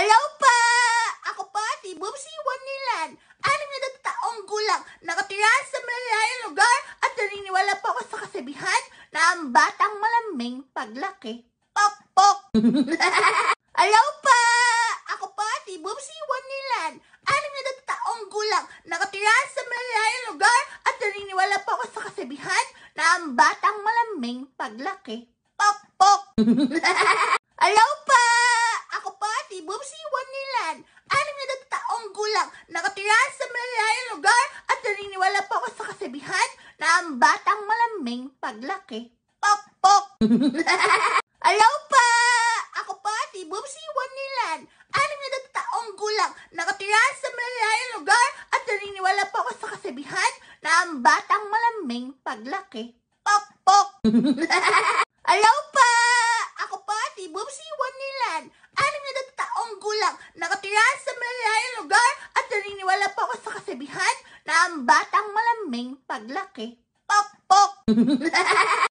Hello pa! Ako pa si Bubsy Wanilan, anim na taong gulang, nakatira sa malayang lugar at naniniwala pa ako sa kasabihan na ang batang malaming paglaki. Pok, pok! Alaw pa! Ako pa si Bubsy Wanilan, anim na taong gulang, nakatira sa malayang lugar at naniniwala pa ako sa kasabihan na ang batang malaming paglaki. Pok, pok! Alaw Wanilan, anim na taong gulang, nakatira sa malalayang lugar at naniniwala pa ako sa kasabihan na ang batang malaming paglaki. Pok, pok! Hello pa! Ako pa, si Boopsy Wanilan, anim na taong gulang, nakatira sa malalayang lugar at naniniwala pa ako sa kasabihan na ang batang malaming paglaki. Pok, pok! Hello na ang batang malambing paglaki. Pok, pok!